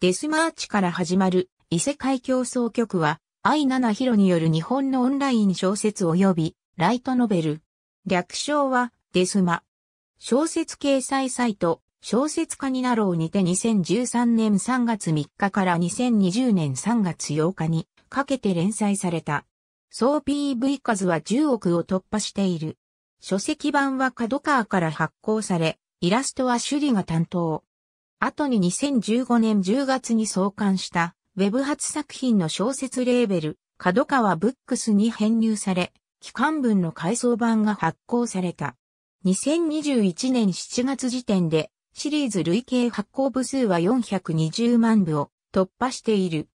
デスマーチから始まる異世界競争局は、愛七ヒロによる日本のオンライン小説及びライトノベル。略称はデスマ。小説掲載サイト、小説家になろうにて2013年3月3日から2020年3月8日にかけて連載された。総 PV 数は10億を突破している。書籍版は角川から発行され、イラストは首里が担当。後に2015年10月に創刊したウェブ初作品の小説レーベル、角川ブックスに編入され、期間分の改装版が発行された。2021年7月時点で、シリーズ累計発行部数は420万部を突破している。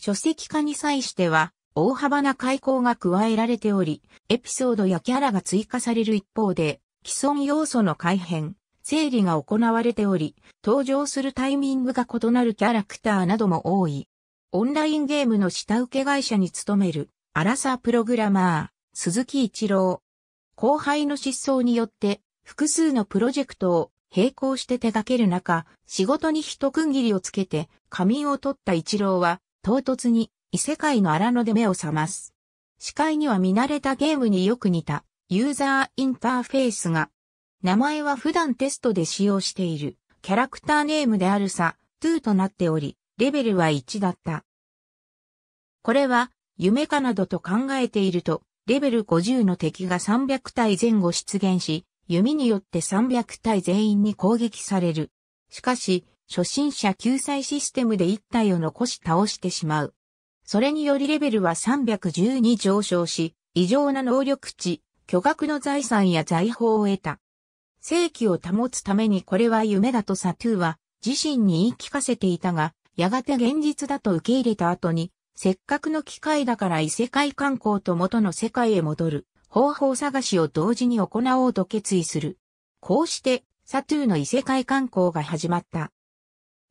書籍化に際しては、大幅な開口が加えられており、エピソードやキャラが追加される一方で、既存要素の改変、整理が行われており、登場するタイミングが異なるキャラクターなども多い。オンラインゲームの下請け会社に勤める、アラサープログラマー、鈴木一郎。後輩の失踪によって、複数のプロジェクトを並行して手掛ける中、仕事に一区切りをつけて、仮眠を取った一郎は、唐突に異世界の荒野で目を覚ます。視界には見慣れたゲームによく似たユーザーインターフェースが名前は普段テストで使用しているキャラクターネームであるさ、2となっており、レベルは1だった。これは、夢かなどと考えていると、レベル50の敵が300体前後出現し、弓によって300体全員に攻撃される。しかし、初心者救済システムで1体を残し倒してしまう。それによりレベルは310に上昇し、異常な能力値、巨額の財産や財宝を得た。正気を保つためにこれは夢だとサトゥーは自身に言い聞かせていたが、やがて現実だと受け入れた後に、せっかくの機会だから異世界観光と元の世界へ戻る方法探しを同時に行おうと決意する。こうして、サトゥーの異世界観光が始まった。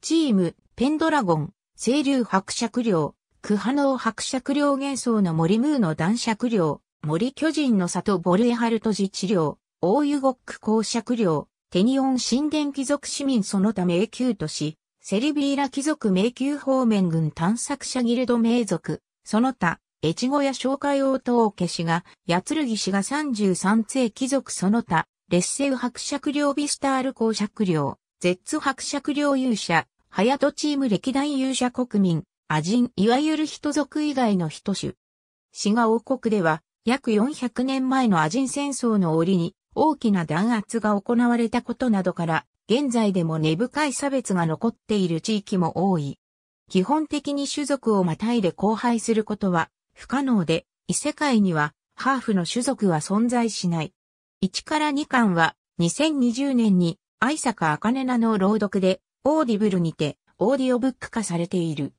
チーム、ペンドラゴン、清流伯爵領、クハノー伯爵領幻想の森ムーの男爵領、森巨人の里ボルエハルト自治領、大湯ゴック公爵領、テニオン神殿貴族市民その他迷宮都市、セリビーラ貴族迷宮方面軍探索者ギルド名族、その他、越後屋紹介王東家氏が、八剣氏が33世貴族その他、劣勢伯爵領ビスタール公爵領、ゼッツ伯爵領勇者、ハヤトチーム歴代勇者国民、アジン、いわゆる人族以外の人種。滋賀王国では、約400年前のアジン戦争の折に、大きな弾圧が行われたことなどから、現在でも根深い差別が残っている地域も多い。基本的に種族をまたいで交配することは不可能で、異世界にはハーフの種族は存在しない。1から2巻は2020年に愛坂茜名の朗読でオーディブルにてオーディオブック化されている。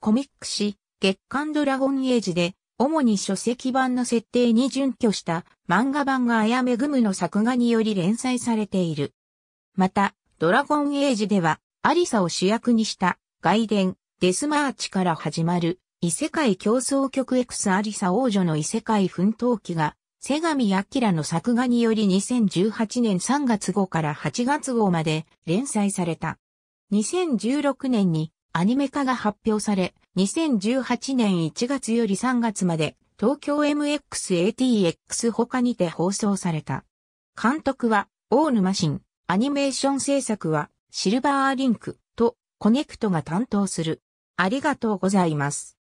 コミック誌月刊ドラゴンエイジで主に書籍版の設定に準拠した漫画版がやめぐむの作画により連載されている。また、ドラゴンエイジでは、アリサを主役にした外伝、デスマーチから始まる異世界競争曲 X アリサ王女の異世界奮闘記が、セガミ・アキラの作画により2018年3月号から8月号まで連載された。2016年にアニメ化が発表され、2018年1月より3月まで東京 MXATX 他にて放送された。監督は大沼新、アニメーション制作はシルバーリンクとコネクトが担当する。ありがとうございます。